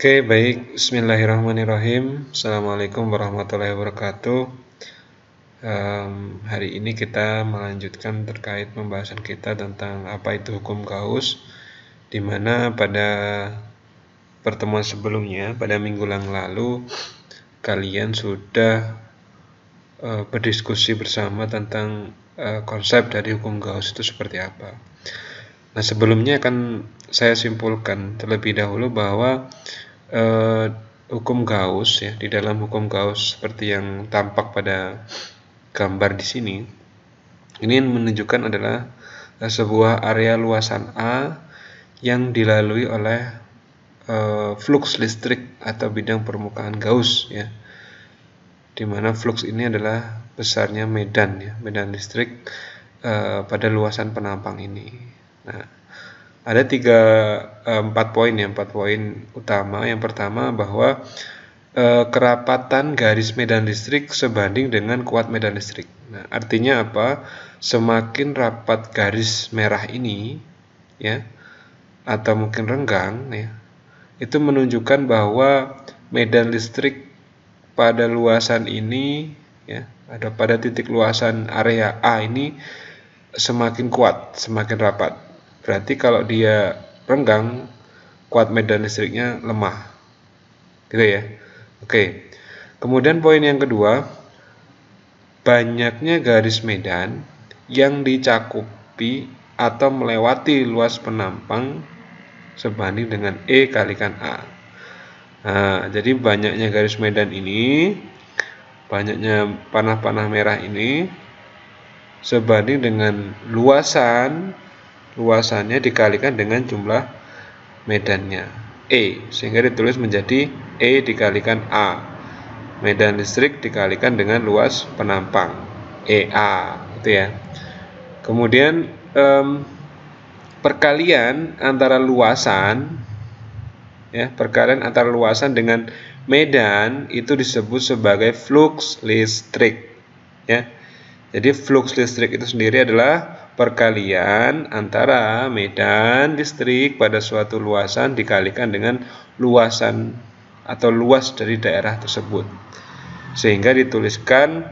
Oke, okay, baik. Bismillahirrahmanirrahim. Assalamualaikum warahmatullahi wabarakatuh. Um, hari ini kita melanjutkan terkait pembahasan kita tentang apa itu hukum kaus, di mana pada pertemuan sebelumnya, pada minggu yang lalu, kalian sudah uh, berdiskusi bersama tentang uh, konsep dari hukum kaus itu seperti apa. Nah, sebelumnya akan saya simpulkan terlebih dahulu bahwa eh, hukum Gauss ya di dalam hukum Gauss seperti yang tampak pada gambar di sini ini yang menunjukkan adalah eh, sebuah area luasan A yang dilalui oleh e, flux listrik atau bidang permukaan Gauss ya. Di mana flux ini adalah besarnya medan ya, medan listrik e, pada luasan penampang ini. Nah, ada tiga eh, empat poin ya empat poin utama yang pertama bahwa eh, kerapatan garis medan listrik sebanding dengan kuat medan listrik nah artinya apa semakin rapat garis merah ini ya atau mungkin renggang ya itu menunjukkan bahwa medan listrik pada luasan ini ya ada pada titik luasan area A ini semakin kuat semakin rapat Berarti kalau dia renggang, kuat medan listriknya lemah. Gitu ya. Oke. Kemudian poin yang kedua, banyaknya garis medan yang dicakupi atau melewati luas penampang sebanding dengan E kalikan A. Nah, jadi banyaknya garis medan ini, banyaknya panah-panah merah ini sebanding dengan luasan luasannya dikalikan dengan jumlah medannya E sehingga ditulis menjadi E dikalikan A medan listrik dikalikan dengan luas penampang EA gitu ya kemudian um, perkalian antara luasan ya perkalian antara luasan dengan medan itu disebut sebagai flux listrik ya jadi flux listrik itu sendiri adalah perkalian antara medan listrik pada suatu luasan dikalikan dengan luasan atau luas dari daerah tersebut. Sehingga dituliskan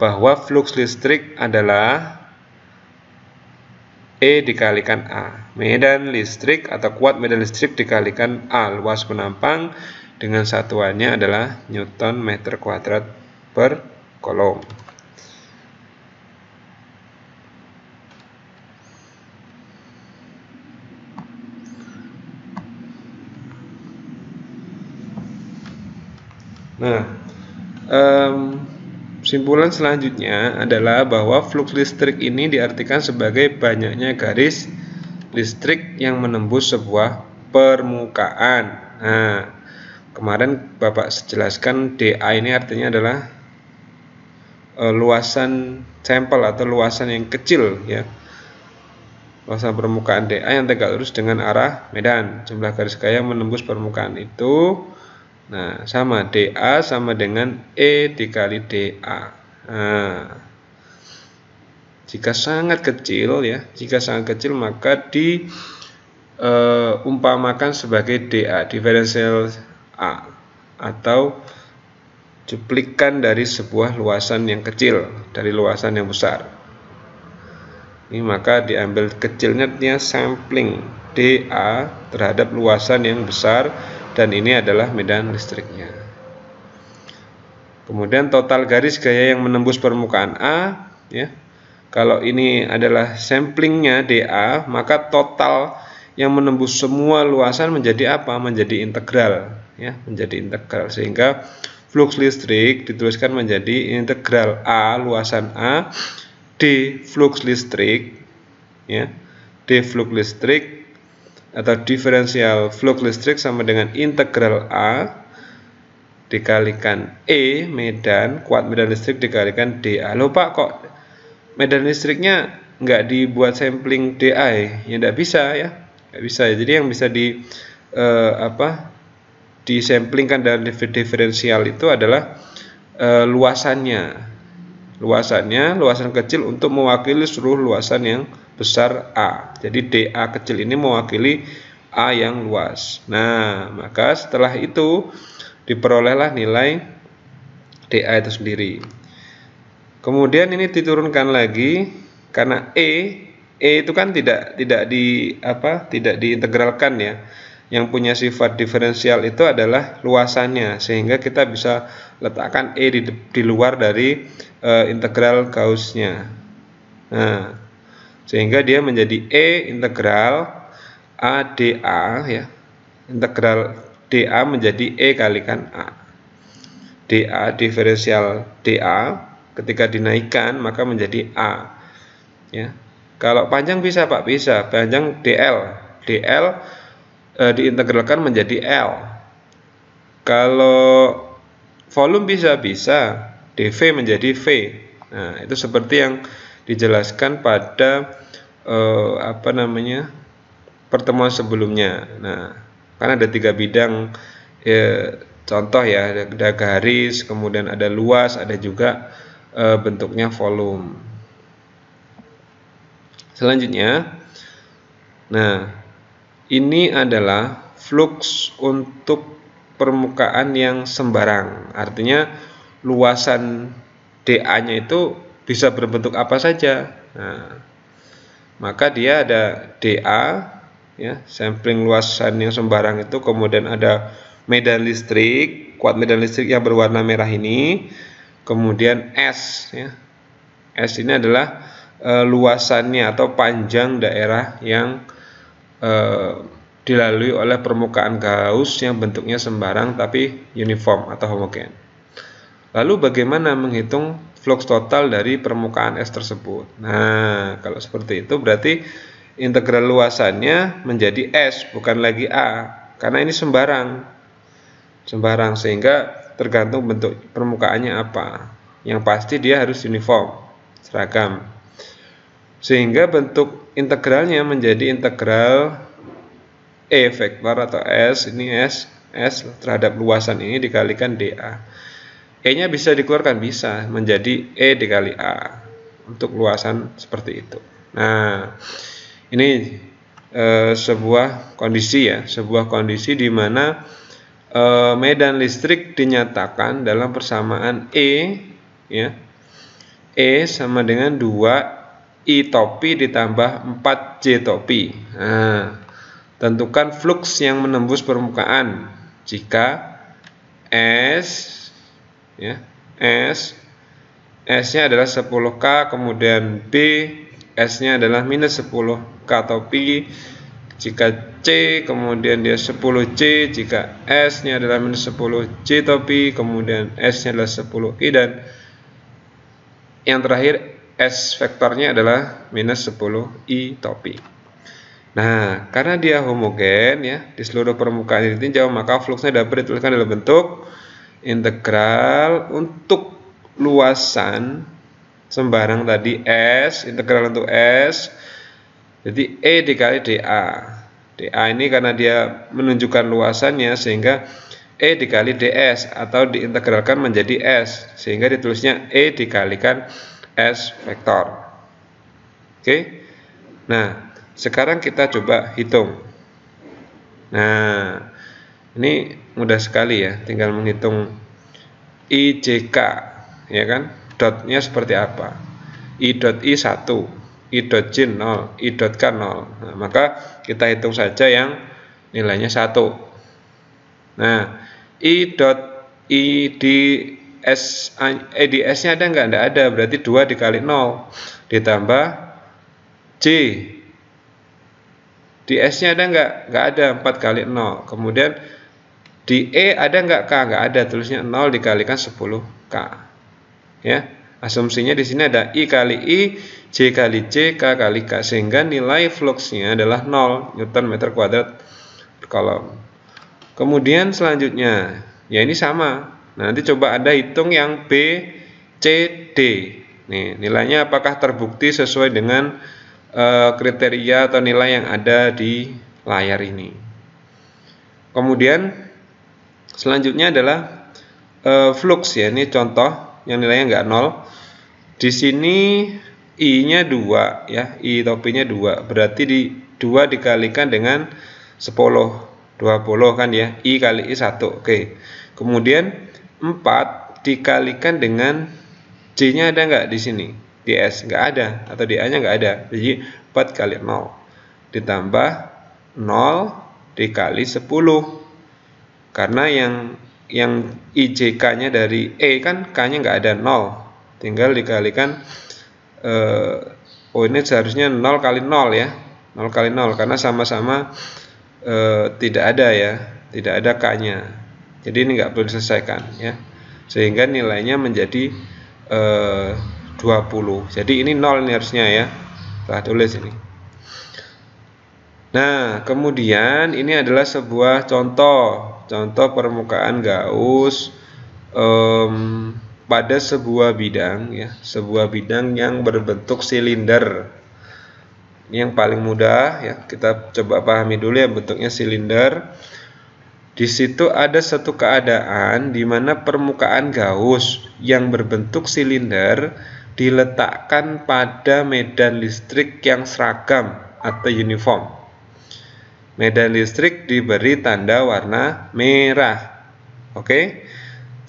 bahwa flux listrik adalah E dikalikan A. Medan listrik atau kuat medan listrik dikalikan A. Luas penampang dengan satuannya adalah Newton meter kuadrat per kolom. Nah, um, simpulan selanjutnya adalah bahwa flux listrik ini diartikan sebagai banyaknya garis listrik yang menembus sebuah permukaan. Nah, kemarin Bapak sejelaskan DA ini artinya adalah uh, luasan sampel atau luasan yang kecil ya. Luasan permukaan DA yang tegak lurus dengan arah Medan. Jumlah garis kaya menembus permukaan itu Nah, sama DA sama dengan E dikali DA. Nah, jika sangat kecil ya, jika sangat kecil maka di uh, umpamakan sebagai DA, diferensial A atau cuplikan dari sebuah luasan yang kecil dari luasan yang besar. Ini maka diambil kecilnya sampling DA terhadap luasan yang besar dan ini adalah medan listriknya. Kemudian total garis gaya yang menembus permukaan A, ya. Kalau ini adalah samplingnya DA, maka total yang menembus semua luasan menjadi apa? Menjadi integral, ya, menjadi integral sehingga flux listrik dituliskan menjadi integral A luasan A D flux listrik ya D flux listrik atau diferensial flux listrik sama dengan integral A dikalikan E Medan kuat Medan listrik dikalikan DA loh pak kok Medan listriknya nggak dibuat sampling DA ya, ya nggak bisa ya nggak bisa ya. jadi yang bisa di eh, apa disamplingkan dalam diferensial itu adalah eh, luasannya luasannya luasan kecil untuk mewakili seluruh luasan yang besar A. Jadi DA kecil ini mewakili A yang luas. Nah, maka setelah itu diperolehlah nilai DA itu sendiri. Kemudian ini diturunkan lagi karena E E itu kan tidak tidak di apa tidak diintegralkan ya. Yang punya sifat diferensial itu adalah luasannya sehingga kita bisa letakkan E di, di luar dari e, integral Gaussnya. Nah, sehingga dia menjadi E integral a da ya integral DA menjadi E kali kan A DA diferensial DA ketika dinaikkan maka menjadi A ya kalau panjang bisa Pak bisa panjang DL DL e, diintegralkan menjadi L kalau volume bisa bisa DV menjadi V nah itu seperti yang dijelaskan pada eh, apa namanya pertemuan sebelumnya. Nah, karena ada tiga bidang ya, contoh ya ada, ada garis, kemudian ada luas, ada juga eh, bentuknya volume. Selanjutnya, nah ini adalah flux untuk permukaan yang sembarang. Artinya luasan DA-nya itu bisa berbentuk apa saja. Nah, maka dia ada DA ya, sampling luasan yang sembarang itu kemudian ada medan listrik, kuat medan listrik yang berwarna merah ini. Kemudian S ya. S ini adalah e, luasannya atau panjang daerah yang e, dilalui oleh permukaan Gauss yang bentuknya sembarang tapi uniform atau homogen. Lalu bagaimana menghitung flux total dari permukaan es tersebut. Nah, kalau seperti itu berarti integral luasannya menjadi S bukan lagi A karena ini sembarang. Sembarang sehingga tergantung bentuk permukaannya apa. Yang pasti dia harus uniform, seragam. Sehingga bentuk integralnya menjadi integral E vektor atau S ini S S terhadap luasan ini dikalikan DA. E-nya bisa dikeluarkan bisa menjadi E dikali A untuk luasan seperti itu. Nah, ini e, sebuah kondisi ya, sebuah kondisi di mana e, medan listrik dinyatakan dalam persamaan E ya. E sama dengan 2 I topi ditambah 4 J topi. Nah, tentukan flux yang menembus permukaan jika S ya S S-nya adalah 10K kemudian B S-nya adalah minus 10K atau P jika C kemudian dia 10C jika S-nya adalah minus 10C atau P kemudian S-nya adalah 10I dan yang terakhir S vektornya adalah minus 10I topi. Nah, karena dia homogen ya di seluruh permukaan itu jauh maka fluxnya dapat dituliskan dalam bentuk integral untuk luasan sembarang tadi S, integral untuk S. Jadi E dikali DA. DA ini karena dia menunjukkan luasannya sehingga E dikali DS atau diintegralkan menjadi S sehingga ditulisnya E dikalikan S vektor. Oke. Nah, sekarang kita coba hitung. Nah, ini mudah sekali ya, tinggal menghitung IJK ya kan, dotnya seperti apa. I dot I 1, I dot J 0, I dot K 0. Nah, maka kita hitung saja yang nilainya 1. Nah, I dot I di S, eh, di S-nya ada nggak? Nggak ada, berarti 2 dikali 0 ditambah J di S-nya ada nggak? Nggak ada, 4 kali 0. Kemudian di E ada nggak K? Nggak ada, tulisnya 0 dikalikan 10K. Ya, asumsinya di sini ada I kali I, J kali C, K kali K. Sehingga nilai fluxnya adalah 0 Newton meter kuadrat per kolom. Kemudian selanjutnya, ya ini sama. Nah, nanti coba ada hitung yang B, C, D. Nih, nilainya apakah terbukti sesuai dengan uh, kriteria atau nilai yang ada di layar ini. Kemudian Selanjutnya adalah e, flux ya, ini contoh yang nilainya enggak nol. Di sini I-nya 2 ya, I topinya 2. Berarti di 2 dikalikan dengan 10, 20 kan ya. I kali I 1. Oke. Kemudian 4 dikalikan dengan j nya ada enggak di sini? Di S enggak ada atau di A-nya enggak ada. Jadi 4 kali 0 ditambah 0 dikali 10 karena yang yang IJK-nya dari E kan K-nya nggak ada nol tinggal dikalikan eh, oh ini seharusnya nol kali nol ya nol kali nol karena sama-sama eh, tidak ada ya tidak ada K-nya jadi ini nggak perlu diselesaikan ya sehingga nilainya menjadi eh, 20 jadi ini nol ini harusnya ya telah tulis ini nah kemudian ini adalah sebuah contoh Contoh permukaan Gauss um, pada sebuah bidang ya, sebuah bidang yang berbentuk silinder. Ini yang paling mudah ya, kita coba pahami dulu ya bentuknya silinder. Di situ ada satu keadaan di mana permukaan Gauss yang berbentuk silinder diletakkan pada medan listrik yang seragam atau uniform. Medan listrik diberi tanda warna merah. Oke.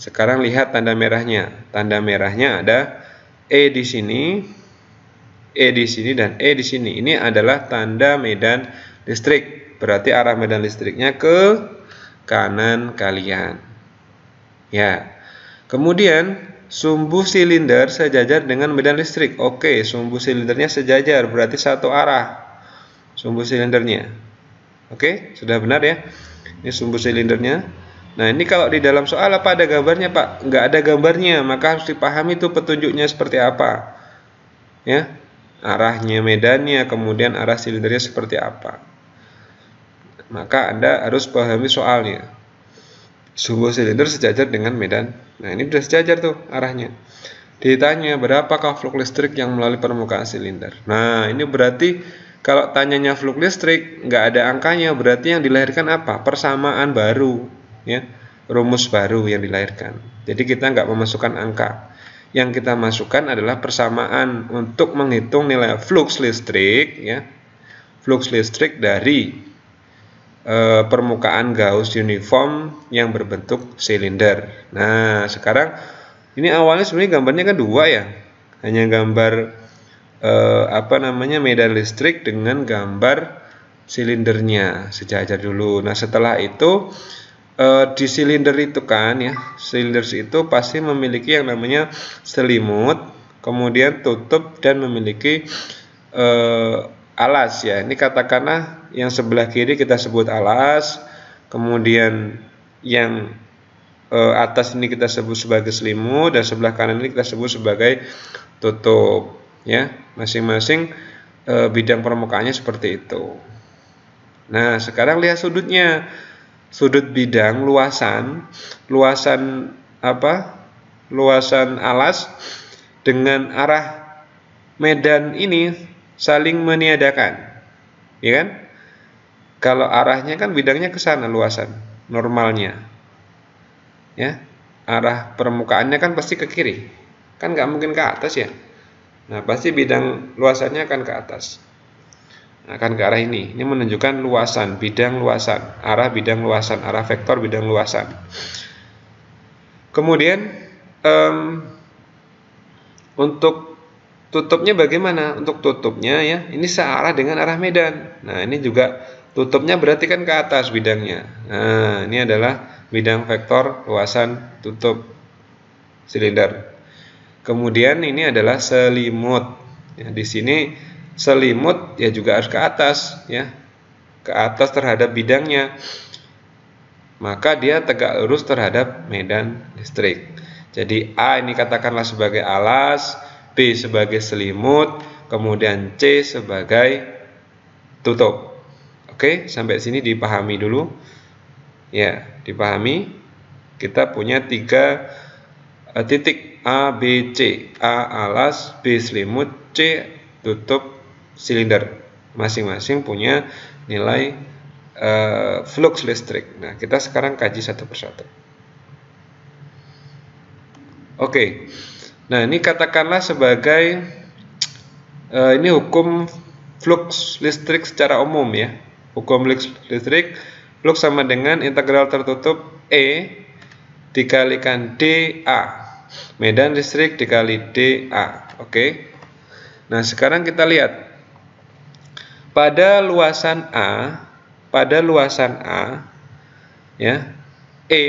Sekarang lihat tanda merahnya. Tanda merahnya ada E di sini, E di sini dan E di sini. Ini adalah tanda medan listrik. Berarti arah medan listriknya ke kanan kalian. Ya. Kemudian sumbu silinder sejajar dengan medan listrik. Oke, sumbu silindernya sejajar, berarti satu arah sumbu silindernya. Oke, sudah benar ya. Ini sumbu silindernya. Nah, ini kalau di dalam soal apa ada gambarnya, Pak? Nggak ada gambarnya, maka harus dipahami itu petunjuknya seperti apa. Ya, arahnya medannya, kemudian arah silindernya seperti apa. Maka Anda harus pahami soalnya. Sumbu silinder sejajar dengan medan. Nah, ini sudah sejajar tuh arahnya. Ditanya, berapakah fluk listrik yang melalui permukaan silinder? Nah, ini berarti kalau tanyanya fluk listrik nggak ada angkanya, berarti yang dilahirkan apa? Persamaan baru, ya, rumus baru yang dilahirkan. Jadi kita nggak memasukkan angka. Yang kita masukkan adalah persamaan untuk menghitung nilai flux listrik, ya, flux listrik dari e, permukaan Gauss uniform yang berbentuk silinder. Nah, sekarang ini awalnya sebenarnya gambarnya kan dua ya, hanya gambar eh, apa namanya medan listrik dengan gambar silindernya sejajar dulu. Nah setelah itu eh, di silinder itu kan ya silinder itu pasti memiliki yang namanya selimut, kemudian tutup dan memiliki eh, alas ya. Ini katakanlah yang sebelah kiri kita sebut alas, kemudian yang eh, atas ini kita sebut sebagai selimut dan sebelah kanan ini kita sebut sebagai tutup ya masing-masing e, bidang permukaannya seperti itu nah sekarang lihat sudutnya sudut bidang luasan luasan apa luasan alas dengan arah medan ini saling meniadakan ya kan kalau arahnya kan bidangnya ke sana luasan normalnya ya arah permukaannya kan pasti ke kiri kan nggak mungkin ke atas ya Nah, pasti bidang luasannya akan ke atas. Nah, akan ke arah ini. Ini menunjukkan luasan, bidang luasan, arah bidang luasan, arah vektor bidang luasan. Kemudian um, untuk tutupnya bagaimana? Untuk tutupnya ya, ini searah dengan arah medan. Nah, ini juga tutupnya berarti kan ke atas bidangnya. Nah, ini adalah bidang vektor luasan tutup silinder. Kemudian ini adalah selimut. Ya, di sini selimut ya juga harus ke atas ya. Ke atas terhadap bidangnya. Maka dia tegak lurus terhadap medan listrik. Jadi A ini katakanlah sebagai alas, B sebagai selimut, kemudian C sebagai tutup. Oke, sampai sini dipahami dulu. Ya, dipahami. Kita punya tiga eh, titik A, B, C. A alas, B selimut, C tutup silinder. Masing-masing punya nilai uh, flux listrik. Nah, kita sekarang kaji satu persatu. Oke. Nah, ini katakanlah sebagai uh, ini hukum flux listrik secara umum ya. Hukum flux listrik flux sama dengan integral tertutup E dikalikan dA. Medan listrik dikali dA. Oke. Nah, sekarang kita lihat. Pada luasan A, pada luasan A ya, E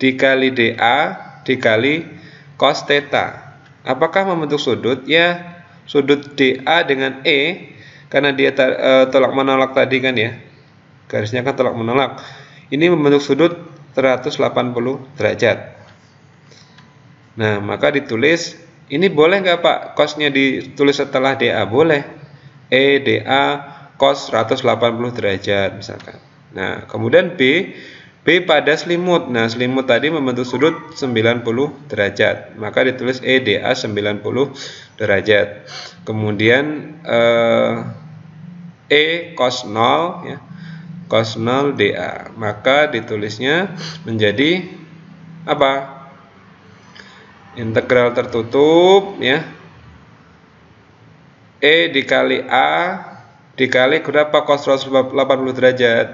dikali dA dikali cos theta. Apakah membentuk sudut? Ya, sudut DA dengan E karena dia e, tolak menolak tadi kan ya. Garisnya kan tolak menolak. Ini membentuk sudut 180 derajat. Nah, maka ditulis ini boleh nggak Pak kosnya ditulis setelah DA? Boleh. E DA kos 180 derajat misalkan. Nah, kemudian B B pada selimut. Nah, selimut tadi membentuk sudut 90 derajat. Maka ditulis EDA 90 derajat. Kemudian eh, E kos 0 ya. Kos 0 DA. Maka ditulisnya menjadi apa? integral tertutup ya E dikali A dikali berapa cos 180 derajat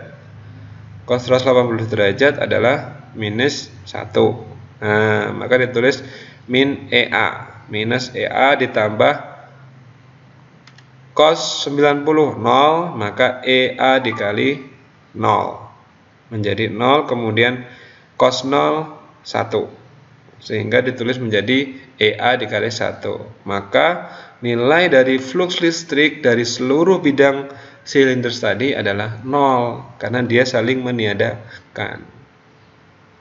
cos 180 derajat adalah minus 1 nah maka ditulis min EA minus EA ditambah cos 90 0 maka EA dikali 0 menjadi 0 kemudian cos 0 1 sehingga ditulis menjadi EA dikali 1. Maka nilai dari flux listrik dari seluruh bidang silinder tadi adalah 0 karena dia saling meniadakan.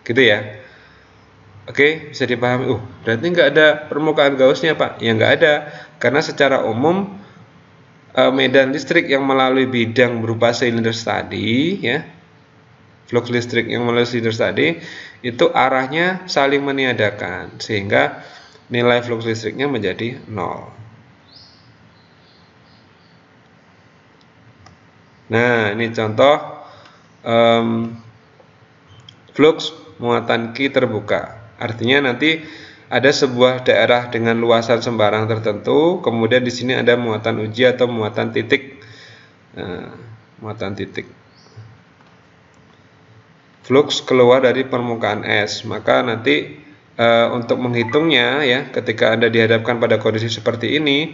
Gitu ya. Oke, bisa dipahami. Uh, berarti nggak ada permukaan Gaussnya Pak. Ya nggak ada. Karena secara umum eh, medan listrik yang melalui bidang berupa silinder tadi ya flux listrik yang melalui sinus tadi itu arahnya saling meniadakan sehingga nilai flux listriknya menjadi nol. Nah ini contoh um, flux muatan Q terbuka artinya nanti ada sebuah daerah dengan luasan sembarang tertentu kemudian di sini ada muatan uji atau muatan titik. Nah, muatan titik flux keluar dari permukaan es. Maka nanti e, untuk menghitungnya ya, ketika Anda dihadapkan pada kondisi seperti ini,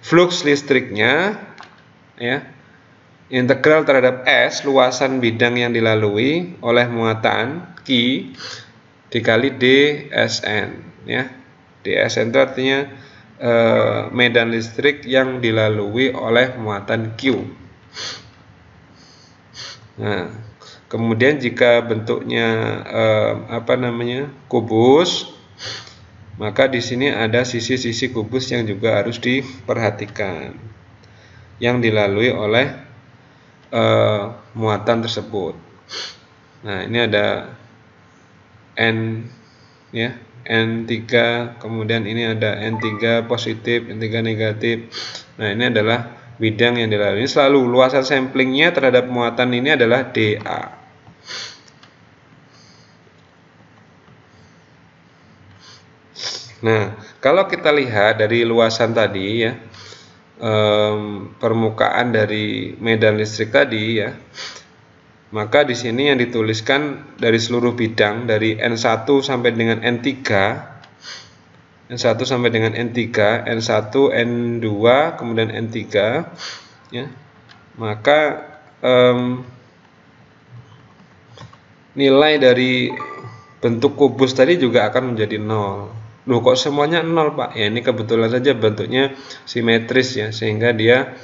flux listriknya ya integral terhadap S luasan bidang yang dilalui oleh muatan Q dikali DSN ya. DSN itu artinya e, medan listrik yang dilalui oleh muatan Q. Nah, Kemudian jika bentuknya eh, apa namanya kubus, maka di sini ada sisi-sisi kubus yang juga harus diperhatikan, yang dilalui oleh eh, muatan tersebut. Nah ini ada n ya n3 kemudian ini ada n3 positif n3 negatif. Nah ini adalah bidang yang dilalui. selalu luasan samplingnya terhadap muatan ini adalah dA. Nah, kalau kita lihat dari luasan tadi ya, um, permukaan dari medan listrik tadi ya, maka di sini yang dituliskan dari seluruh bidang dari N1 sampai dengan N3 N1 sampai dengan N3, N1, N2, kemudian N3 ya. Maka um, nilai dari bentuk kubus tadi juga akan menjadi nol Loh kok semuanya nol Pak? Ya ini kebetulan saja bentuknya simetris ya sehingga dia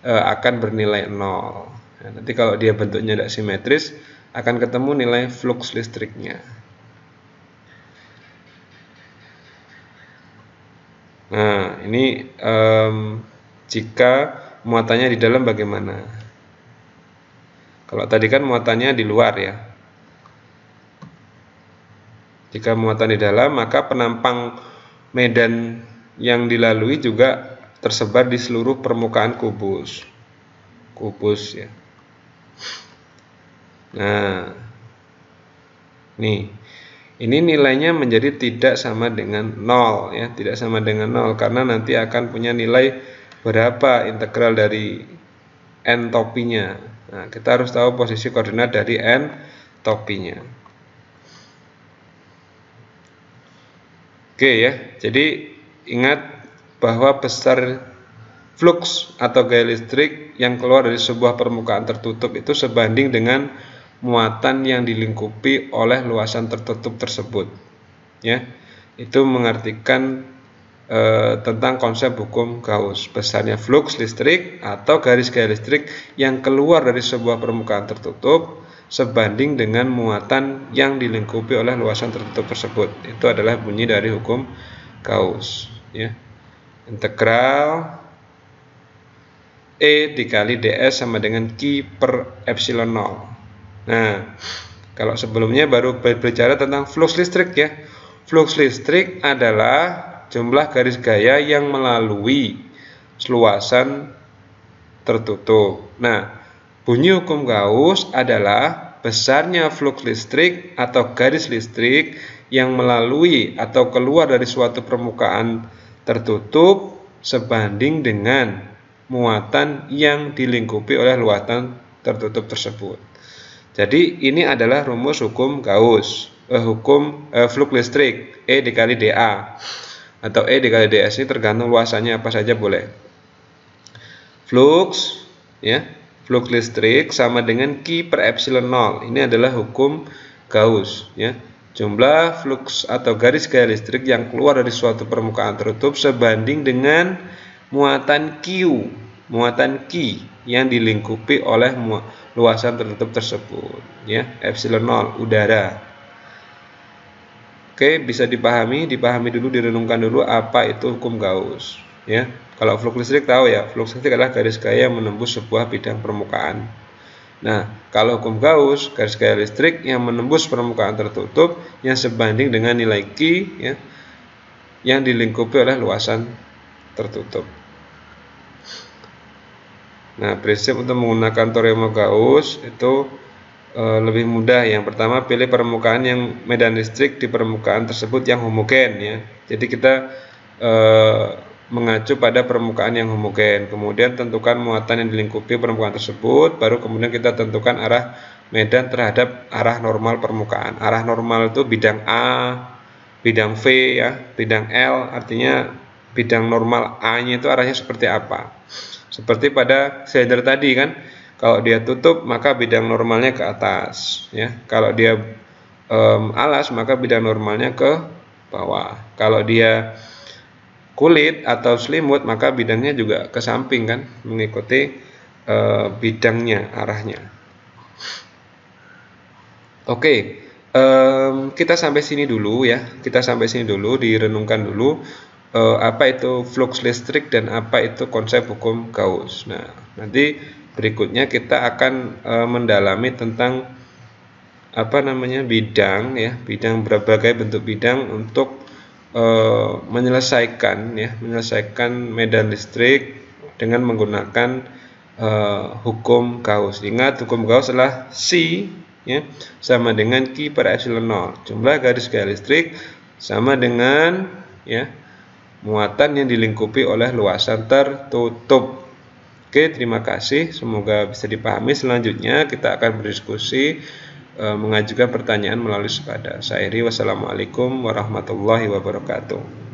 e, akan bernilai nol. Ya, nanti kalau dia bentuknya tidak simetris akan ketemu nilai flux listriknya. Nah ini e, jika muatannya di dalam bagaimana? Kalau tadi kan muatannya di luar ya, jika muatan di dalam, maka penampang medan yang dilalui juga tersebar di seluruh permukaan kubus. Kubus ya. Nah, nih. Ini nilainya menjadi tidak sama dengan nol ya, tidak sama dengan nol karena nanti akan punya nilai berapa integral dari n topinya. Nah, kita harus tahu posisi koordinat dari n topinya. Oke ya, jadi ingat bahwa besar flux atau gaya listrik yang keluar dari sebuah permukaan tertutup itu sebanding dengan muatan yang dilingkupi oleh luasan tertutup tersebut. Ya, itu mengartikan e, tentang konsep hukum Gauss, besarnya flux listrik atau garis gaya listrik yang keluar dari sebuah permukaan tertutup sebanding dengan muatan yang dilingkupi oleh luasan tertutup tersebut. Itu adalah bunyi dari hukum Gauss, ya. Integral E dikali DS sama dengan Q per epsilon 0. Nah, kalau sebelumnya baru berbicara tentang flux listrik ya. Flux listrik adalah jumlah garis gaya yang melalui seluasan tertutup. Nah, Bunyi hukum Gauss adalah besarnya flux listrik atau garis listrik yang melalui atau keluar dari suatu permukaan tertutup sebanding dengan muatan yang dilingkupi oleh luatan tertutup tersebut. Jadi ini adalah rumus hukum Gauss, eh, hukum eh, flux listrik E dikali dA atau E dikali ds ini tergantung luasannya apa saja boleh. Flux ya flux listrik sama dengan Q per epsilon 0. Ini adalah hukum Gauss. Ya. Jumlah flux atau garis gaya listrik yang keluar dari suatu permukaan tertutup sebanding dengan muatan Q, muatan Q yang dilingkupi oleh luasan tertutup tersebut. Ya, epsilon 0 udara. Oke, bisa dipahami, dipahami dulu, direnungkan dulu apa itu hukum Gauss. Ya. Kalau flux listrik tahu ya, flux listrik adalah garis gaya yang menembus sebuah bidang permukaan. Nah, kalau hukum Gauss, garis gaya listrik yang menembus permukaan tertutup yang sebanding dengan nilai Q ya, yang dilingkupi oleh luasan tertutup. Nah, prinsip untuk menggunakan teorema Gauss itu e, lebih mudah. Yang pertama, pilih permukaan yang medan listrik di permukaan tersebut yang homogen ya. Jadi kita e, mengacu pada permukaan yang homogen. Kemudian tentukan muatan yang dilingkupi permukaan tersebut, baru kemudian kita tentukan arah medan terhadap arah normal permukaan. Arah normal itu bidang A, bidang V ya, bidang L artinya bidang normal A-nya itu arahnya seperti apa. Seperti pada slider tadi kan, kalau dia tutup maka bidang normalnya ke atas ya. Kalau dia um, alas maka bidang normalnya ke bawah. Kalau dia kulit atau selimut maka bidangnya juga ke samping kan mengikuti e, bidangnya arahnya oke e, kita sampai sini dulu ya kita sampai sini dulu direnungkan dulu e, apa itu flux listrik dan apa itu konsep hukum Gauss nah nanti berikutnya kita akan e, mendalami tentang apa namanya bidang ya bidang berbagai bentuk bidang untuk Eh, menyelesaikan ya menyelesaikan medan listrik dengan menggunakan uh, hukum Gauss. Ingat hukum Gauss adalah C ya sama dengan Q per epsilon 0. Jumlah garis gaya listrik sama dengan ya muatan yang dilingkupi oleh luasan tertutup. Oke, terima kasih. Semoga bisa dipahami. Selanjutnya kita akan berdiskusi Eh, mengajukan pertanyaan melalui sepada. Saya Iri, wassalamualaikum warahmatullahi wabarakatuh.